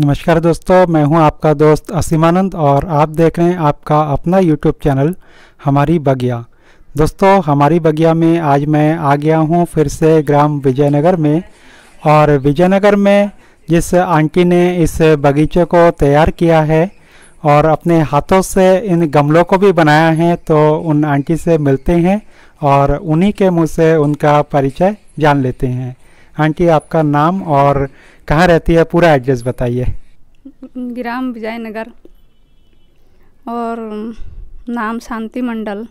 नमस्कार दोस्तों मैं हूं आपका दोस्त असीमानंद और आप देख रहे हैं आपका अपना यूट्यूब चैनल हमारी बगिया दोस्तों हमारी बगिया में आज मैं आ गया हूं फिर से ग्राम विजयनगर में और विजयनगर में जिस आंटी ने इस बगीचे को तैयार किया है और अपने हाथों से इन गमलों को भी बनाया है तो उन आंटी से मिलते हैं और उन्हीं के मुँह से उनका परिचय जान लेते हैं आंटी हाँ आपका नाम और कहाँ रहती है पूरा एड्रेस बताइए ग्राम विजय नगर और नाम शांति मंडल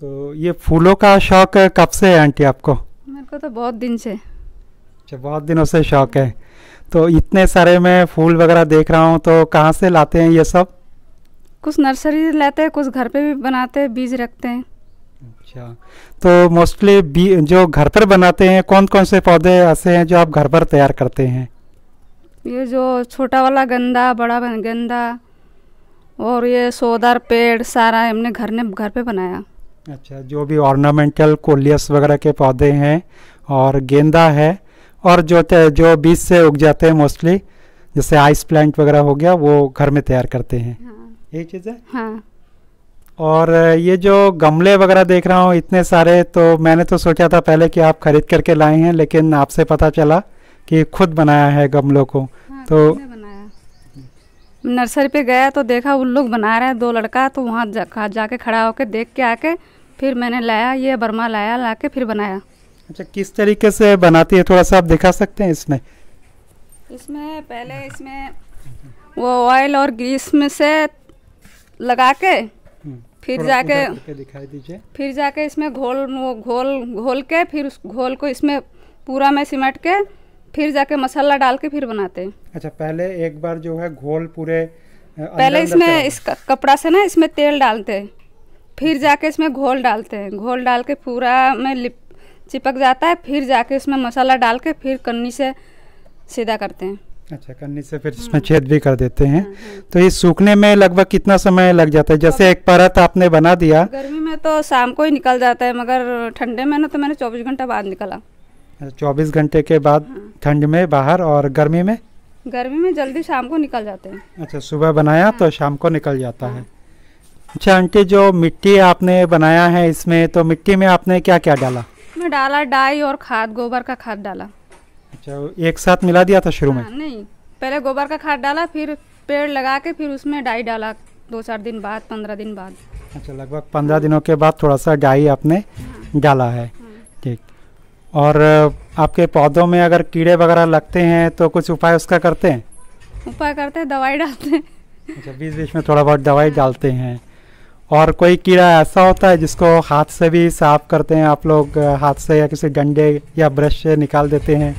तो ये फूलों का शौक कब से है आंटी आपको मेरे को तो बहुत दिन से अच्छा बहुत दिनों से शौक है तो इतने सारे मैं फूल वगैरह देख रहा हूँ तो कहाँ से लाते हैं ये सब कुछ नर्सरी लाते हैं कुछ घर पे भी बनाते हैं बीज रखते हैं अच्छा तो मोस्टली बी जो घर पर बनाते हैं कौन कौन से पौधे ऐसे हैं जो आप घर पर तैयार करते हैं ये जो छोटा वाला गंदा बड़ा गंदा और ये सोदार पेड़ सारा हमने घर ने घर पे बनाया अच्छा जो भी ऑर्नामेंटल कोलियस वगैरह के पौधे हैं और गेंदा है और जो जो बीज से उग जाते हैं मोस्टली जैसे आइस प्लांट वगैरह हो गया वो घर में तैयार करते हैं हाँ। यही चीज़ है हाँ और ये जो गमले वगैरह देख रहा हूँ इतने सारे तो मैंने तो सोचा था पहले कि आप खरीद करके लाए हैं लेकिन आपसे पता चला कि खुद बनाया है गमलों को हाँ, तो नर्सरी पे गया तो देखा उन लोग बना रहे हैं दो लड़का तो वहाँ जा, जाके खड़ा होकर देख के आके फिर मैंने लाया ये बर्मा लाया ला के फिर बनाया अच्छा किस तरीके से बनाती है थोड़ा सा आप दिखा सकते हैं इसमें इसमें पहले इसमें वो ऑयल और ग्रीस में से लगा के फिर जाके दिखाई दीजिए फिर जाके इसमें घोल वो घोल घोल के फिर उस घोल को इसमें पूरा में सिमट के फिर जाके मसाला डाल के फिर बनाते हैं अच्छा पहले एक बार जो है घोल पूरे पहले इसमें इस कपड़ा से ना इसमें तेल डालते हैं फिर अच्छा। जाके इसमें घोल डालते हैं घोल डाल के पूरा में लिप चिपक जाता है फिर जाके इसमें मसाला डाल के फिर कन्नी से सीधा करते हैं अच्छा कन्नी से फिर इसमें छेद भी कर देते हैं हम्म, हम्म। तो ये सूखने में लगभग कितना समय लग जाता है जैसे एक परत आपने बना दिया गर्मी में तो शाम को ही निकल जाता है मगर ठंडे में ना तो मैंने चौबीस घंटा बाद निकला अच्छा, चौबीस घंटे के बाद हाँ। ठंड में बाहर और गर्मी में गर्मी में जल्दी शाम को निकल जाते हैं अच्छा सुबह बनाया तो हाँ। शाम को निकल जाता है हाँ। अच्छा आंटी जो मिट्टी आपने बनाया है इसमें तो मिट्टी में आपने क्या क्या डाला मैं डाला डाई और खाद गोबर का खाद डाला अच्छा एक साथ मिला दिया था शुरू में हाँ, नहीं पहले गोबर का खाद डाला फिर पेड़ लगा के फिर उसमें डाई डाला दो चार दिन बाद पंद्रह दिन बाद अच्छा लगभग पंद्रह दिनों के बाद थोड़ा सा डाई आपने हाँ। डाला है हाँ। ठीक और आपके पौधों में अगर कीड़े वगैरह लगते हैं तो कुछ उपाय उसका करते हैं उपाय करते हैं दवाई डालते हैं अच्छा बीच बीच में थोड़ा बहुत दवाई डालते हैं और कोई कीड़ा ऐसा होता है जिसको हाथ से भी साफ करते हैं आप लोग हाथ से या किसी डंडे या ब्रश से निकाल देते हैं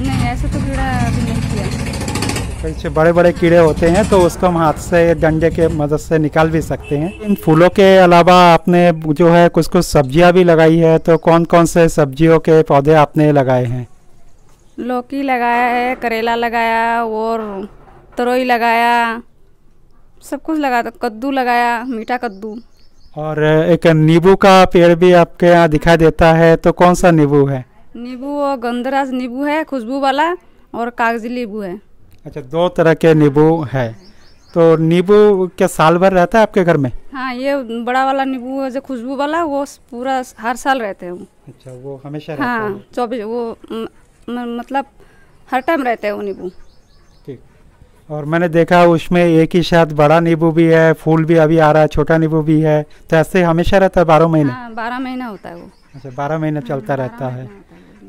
नहीं ऐसा तो कीड़ा नहीं बड़े बड़े कीड़े होते हैं तो उसको हम हाथ से डंडे के मदद से निकाल भी सकते हैं इन फूलों के अलावा आपने जो है कुछ कुछ सब्जियां भी लगाई है तो कौन कौन से सब्जियों के पौधे आपने लगाए हैं लौकी लगाया है करेला लगाया और तरोई लगाया सब कुछ लगा कद्दू लगाया मीठा कद्दू और एक नींबू का पेड़ भी आपके यहाँ दिखाई देता है तो कौन सा नींबू है नींबू और गंदराज नींबू है खुशबू वाला और कागजी नींबू है अच्छा दो तरह के नींबू है तो नींबू क्या साल भर रहता है आपके घर में हाँ ये बड़ा वाला नींबू है जो खुशबू वाला वो पूरा हर साल रहते हैं अच्छा वो हमेशा हाँ चौबीस वो मतलब हर टाइम रहते हैं वो नींबू ठीक और मैंने देखा उसमें एक ही साथ बड़ा नींबू भी है फूल भी अभी आ रहा है छोटा नींबू भी है तो ऐसे हमेशा रहता है बारह महीने हाँ, बारह महीना होता है वो अच्छा बारह महीना चलता हाँ, रहता है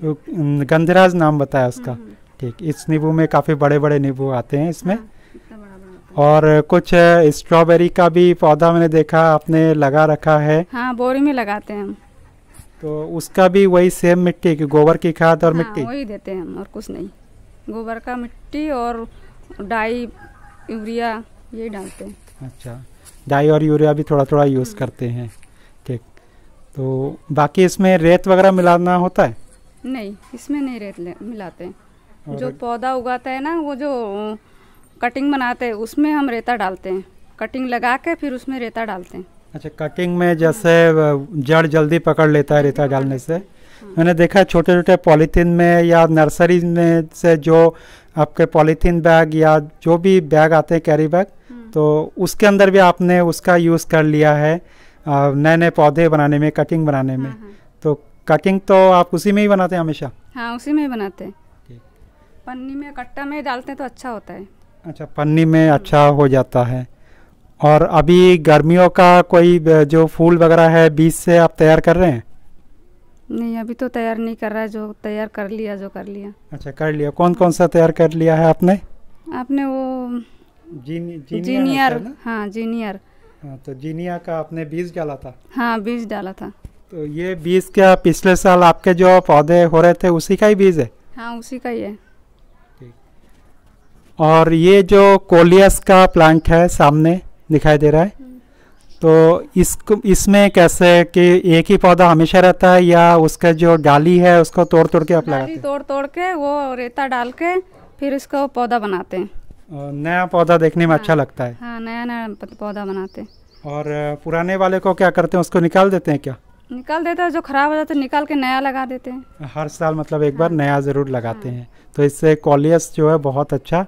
गंधराज नाम बताया उसका हम्म, हम्म। ठीक इस नींबू में काफ़ी बड़े बड़े नींबू आते हैं इसमें हाँ, और कुछ स्ट्रॉबेरी का भी पौधा मैंने देखा आपने लगा रखा है हाँ बोरी में लगाते हैं हम तो उसका भी वही सेम मिट्टी की गोबर की खाद और हाँ, मिट्टी वही देते हैं हम और कुछ नहीं गोबर का मिट्टी और डाई यूरिया यही डालते हैं अच्छा डाई और यूरिया भी थोड़ा थोड़ा यूज़ हम्म। करते हैं ठीक तो बाकी इसमें रेत वगैरह मिलाना होता है नहीं इसमें नहीं रेत मिलाते जो पौधा उगाता है ना वो जो कटिंग बनाते हैं उसमें हम रेता डालते हैं कटिंग लगा के फिर उसमें रेता डालते हैं अच्छा कटिंग में जैसे जड़ जल्दी पकड़ लेता है रेता डालने से हाँ। मैंने देखा छोटे छोटे पॉलीथीन में या नर्सरी में से जो आपके पॉलीथीन बैग या जो भी बैग आते हैं कैरी बैग हाँ। तो उसके अंदर भी आपने उसका यूज़ कर लिया है नए नए पौधे बनाने में कटिंग बनाने में हाँ, कुकिंग तो आप उसी में ही बनाते हैं हमेशा हाँ उसी में ही बनाते हैं पन्नी में कट्टा में डालते हैं तो अच्छा होता है अच्छा पन्नी में हाँ। अच्छा हो जाता है और अभी गर्मियों का कोई जो फूल वगैरह है बीज से आप तैयार कर रहे हैं नहीं अभी तो तैयार नहीं कर रहा है जो तैयार कर लिया जो कर लिया अच्छा कर लिया कौन कौन सा तैयार कर लिया है आपने आपने वो जीनियर जीनियर हाँ जीनियर हाँ तो जीनिया का आपने बीज डाला था हाँ बीज डाला था तो ये बीज क्या पिछले साल आपके जो पौधे हो रहे थे उसी का ही बीज है हाँ उसी का ही है और ये जो कोलियस का प्लांट है सामने दिखाई दे रहा है हम्म। तो इसको इसमें कैसे कि एक ही पौधा हमेशा रहता है या उसका जो डाली है उसको तोड़ तोड़ के आप लगाते हैं तोड़ तोड़ के वो रेता डाल के फिर उसको पौधा बनाते हैं नया पौधा देखने में अच्छा हाँ, अच्छा लगता है हाँ नया नया पौधा बनाते हैं और पुराने वाले को क्या करते हैं उसको निकाल देते हैं क्या निकाल देते है जो खराब हो जाता है निकाल के नया लगा देते हैं हर साल मतलब एक हाँ। बार नया ज़रूर लगाते हाँ। हैं तो इससे कॉलियस जो है बहुत अच्छा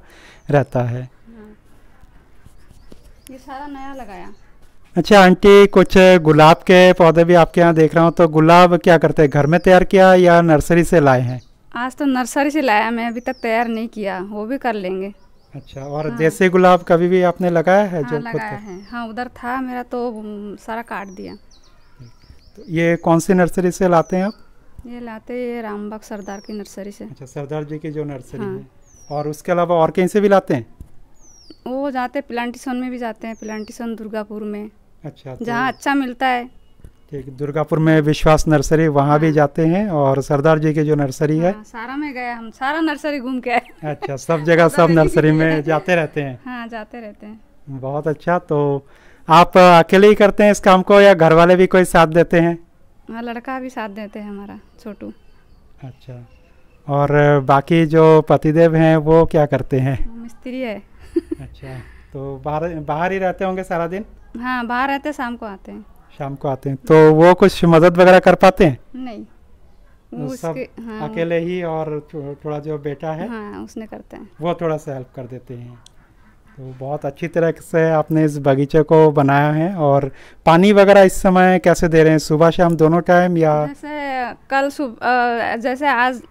रहता है हाँ। ये सारा नया लगाया अच्छा आंटी कुछ गुलाब के पौधे भी आपके यहाँ देख रहा हूँ तो गुलाब क्या करते हैं घर में तैयार किया या नर्सरी से लाए हैं आज तो नर्सरी से लाया मैं अभी तक तैयार नहीं किया वो भी कर लेंगे अच्छा और हाँ। देसी गुलाब कभी भी आपने लगाया है हाँ, जो लगाया है हाँ उधर था मेरा तो सारा काट दिया तो ये कौन सी नर्सरी से लाते हैं आप ये लाते ये रामबाग सरदार की नर्सरी से अच्छा सरदार जी की जो नर्सरी हाँ। है और उसके अलावा और कहीं से भी लाते हैं वो जाते हैं प्लांटेशन में भी जाते हैं प्लांटेशन दुर्गापुर में अच्छा तो जहाँ अच्छा मिलता है ठीक दुर्गापुर में विश्वास नर्सरी वहाँ हाँ। भी जाते हैं और सरदार जी की जो नर्सरी हाँ, है सारा में गए हम सारा नर्सरी घूम के आए अच्छा सब जगह सब नर्सरी में जाते रहते हैं हाँ जाते रहते हैं बहुत अच्छा तो आप अकेले ही करते हैं इस काम को या घर वाले भी कोई साथ देते हैं हाँ लड़का भी साथ देते हैं हमारा छोटू अच्छा और बाकी जो पतिदेव हैं वो क्या करते हैं मिस्त्री है अच्छा तो बाहर बाहर ही रहते होंगे सारा दिन हाँ बाहर रहते शाम को आते हैं शाम को आते हैं तो वो कुछ मदद वगैरह कर पाते हैं नहीं तो सब हाँ, अकेले ही और थोड़ा जो बेटा है हाँ, उसने करते हैं वो थोड़ा सा हेल्प कर देते हैं तो बहुत अच्छी तरह से आपने इस बगीचे को बनाया है और पानी वगैरह इस समय कैसे दे रहे हैं सुबह शाम दोनों टाइम या जैसे कल सुबह जैसे आज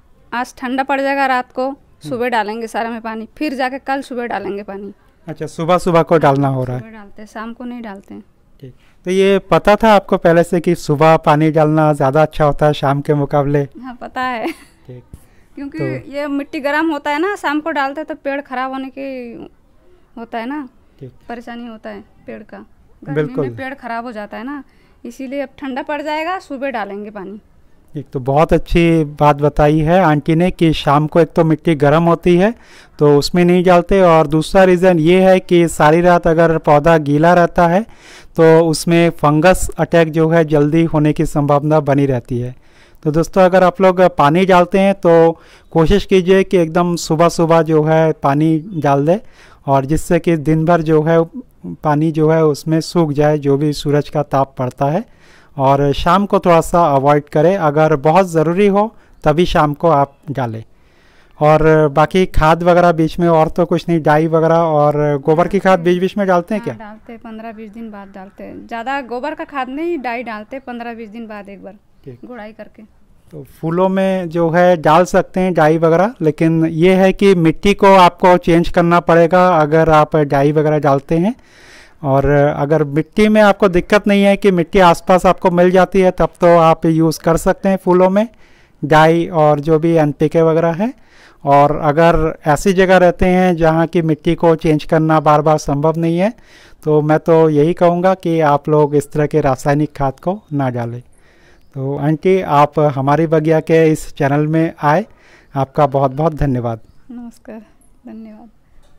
आज ठंडा पड़ जाएगा रात को हम्म। सुबह डालेंगे सारा में पानी फिर जाके कल सुबह डालेंगे पानी अच्छा सुबह सुबह को डालना हो रहा है डालते हैं शाम को नहीं डालते हैं तो ये पता था आपको पहले से कि सुबह पानी डालना ज़्यादा अच्छा होता है शाम के मुकाबले हाँ पता है क्योंकि तो, ये मिट्टी गर्म होता है ना शाम को डालते हैं तो पेड़ खराब होने की होता है ना परेशानी होता है पेड़ का गर्मी में पेड़ खराब हो जाता है ना इसीलिए अब ठंडा पड़ जाएगा सुबह डालेंगे पानी एक तो बहुत अच्छी बात बताई है आंटी ने कि शाम को एक तो मिट्टी गर्म होती है तो उसमें नहीं डालते और दूसरा रीज़न ये है कि सारी रात अगर पौधा गीला रहता है तो उसमें फंगस अटैक जो है जल्दी होने की संभावना बनी रहती है तो दोस्तों अगर आप लोग पानी डालते हैं तो कोशिश कीजिए कि एकदम सुबह सुबह जो है पानी डाल दें और जिससे कि दिन भर जो है पानी जो है उसमें सूख जाए जो भी सूरज का ताप पड़ता है और शाम को थोड़ा सा अवॉइड करें अगर बहुत ज़रूरी हो तभी शाम को आप डालें और बाकी खाद वगैरह बीच में और तो कुछ नहीं डाई वगैरह और गोबर की खाद बीच बीच में डालते हैं हाँ, क्या डालते हैं पंद्रह बीस दिन बाद डालते हैं ज़्यादा गोबर का खाद नहीं डाई डालते पंद्रह बीस दिन बाद एक बार गुड़ाई करके तो फूलों में जो है डाल सकते हैं डाई वगैरह लेकिन ये है कि मिट्टी को आपको चेंज करना पड़ेगा अगर आप डाई वगैरह डालते हैं और अगर मिट्टी में आपको दिक्कत नहीं है कि मिट्टी आसपास आपको मिल जाती है तब तो आप यूज़ कर सकते हैं फूलों में डाई और जो भी एन वगैरह है और अगर ऐसी जगह रहते हैं जहाँ की मिट्टी को चेंज करना बार बार संभव नहीं है तो मैं तो यही कहूँगा कि आप लोग इस तरह के रासायनिक खाद को ना डालें तो आंटी आप हमारे बगिया के इस चैनल में आए आपका बहुत बहुत धन्यवाद नमस्कार धन्यवाद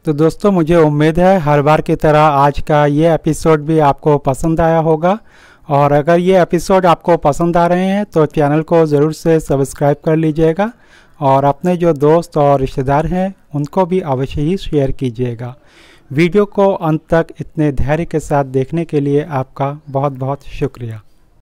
तो दोस्तों मुझे उम्मीद है हर बार की तरह आज का ये एपिसोड भी आपको पसंद आया होगा और अगर ये एपिसोड आपको पसंद आ रहे हैं तो चैनल को ज़रूर से सब्सक्राइब कर लीजिएगा और अपने जो दोस्त और रिश्तेदार हैं उनको भी अवश्य ही शेयर कीजिएगा वीडियो को अंत तक इतने धैर्य के साथ देखने के लिए आपका बहुत बहुत शुक्रिया